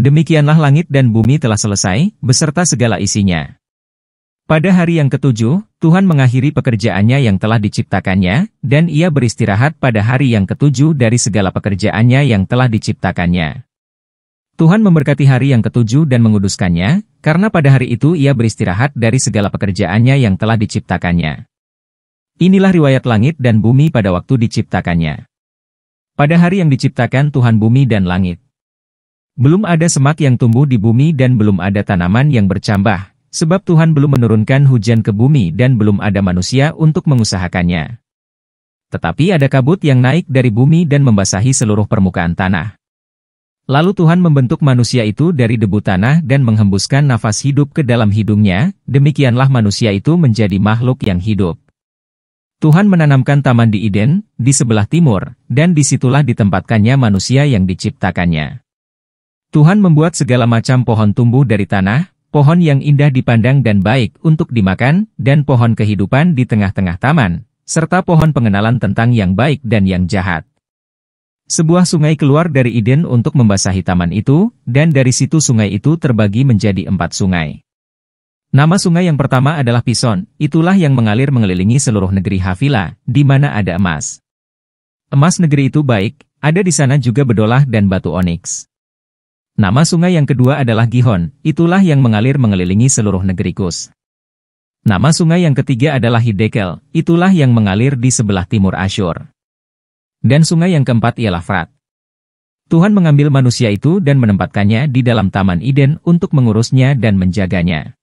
Demikianlah langit dan bumi telah selesai, beserta segala isinya. Pada hari yang ketujuh, Tuhan mengakhiri pekerjaannya yang telah diciptakannya, dan ia beristirahat pada hari yang ketujuh dari segala pekerjaannya yang telah diciptakannya. Tuhan memberkati hari yang ketujuh dan menguduskannya, karena pada hari itu ia beristirahat dari segala pekerjaannya yang telah diciptakannya. Inilah riwayat langit dan bumi pada waktu diciptakannya. Pada hari yang diciptakan Tuhan bumi dan langit. Belum ada semak yang tumbuh di bumi dan belum ada tanaman yang bercambah, sebab Tuhan belum menurunkan hujan ke bumi dan belum ada manusia untuk mengusahakannya. Tetapi ada kabut yang naik dari bumi dan membasahi seluruh permukaan tanah. Lalu Tuhan membentuk manusia itu dari debu tanah dan menghembuskan nafas hidup ke dalam hidungnya, demikianlah manusia itu menjadi makhluk yang hidup. Tuhan menanamkan taman di Eden, di sebelah timur, dan disitulah ditempatkannya manusia yang diciptakannya. Tuhan membuat segala macam pohon tumbuh dari tanah, pohon yang indah dipandang dan baik untuk dimakan, dan pohon kehidupan di tengah-tengah taman, serta pohon pengenalan tentang yang baik dan yang jahat. Sebuah sungai keluar dari Eden untuk membasahi taman itu, dan dari situ sungai itu terbagi menjadi empat sungai. Nama sungai yang pertama adalah Pison, itulah yang mengalir mengelilingi seluruh negeri Havila, di mana ada emas. Emas negeri itu baik, ada di sana juga bedolah dan batu onyx. Nama sungai yang kedua adalah Gihon, itulah yang mengalir mengelilingi seluruh negeri Kus. Nama sungai yang ketiga adalah Hidekel, itulah yang mengalir di sebelah timur Asyur. Dan sungai yang keempat ialah Frat. Tuhan mengambil manusia itu dan menempatkannya di dalam Taman Eden untuk mengurusnya dan menjaganya.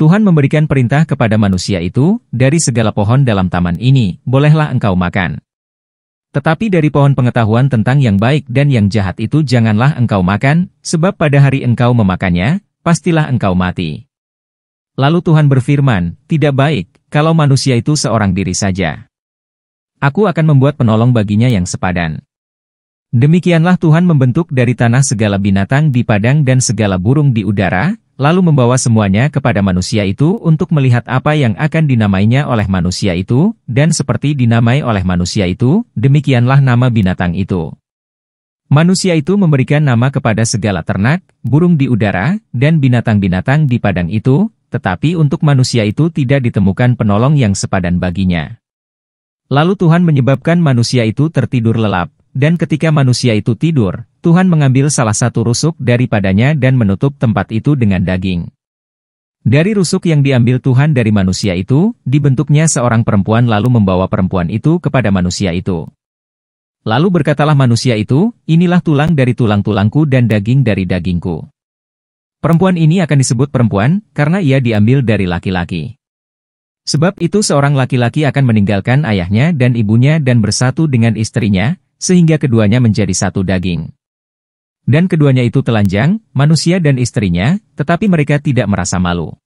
Tuhan memberikan perintah kepada manusia itu, dari segala pohon dalam taman ini, bolehlah engkau makan. Tetapi dari pohon pengetahuan tentang yang baik dan yang jahat itu janganlah engkau makan, sebab pada hari engkau memakannya, pastilah engkau mati. Lalu Tuhan berfirman, tidak baik, kalau manusia itu seorang diri saja. Aku akan membuat penolong baginya yang sepadan. Demikianlah Tuhan membentuk dari tanah segala binatang di padang dan segala burung di udara, lalu membawa semuanya kepada manusia itu untuk melihat apa yang akan dinamainya oleh manusia itu, dan seperti dinamai oleh manusia itu, demikianlah nama binatang itu. Manusia itu memberikan nama kepada segala ternak, burung di udara, dan binatang-binatang di padang itu, tetapi untuk manusia itu tidak ditemukan penolong yang sepadan baginya. Lalu Tuhan menyebabkan manusia itu tertidur lelap, dan ketika manusia itu tidur, Tuhan mengambil salah satu rusuk daripadanya dan menutup tempat itu dengan daging. Dari rusuk yang diambil Tuhan dari manusia itu, dibentuknya seorang perempuan lalu membawa perempuan itu kepada manusia itu. Lalu berkatalah manusia itu, inilah tulang dari tulang-tulangku dan daging dari dagingku. Perempuan ini akan disebut perempuan, karena ia diambil dari laki-laki. Sebab itu seorang laki-laki akan meninggalkan ayahnya dan ibunya dan bersatu dengan istrinya, sehingga keduanya menjadi satu daging. Dan keduanya itu telanjang, manusia dan istrinya, tetapi mereka tidak merasa malu.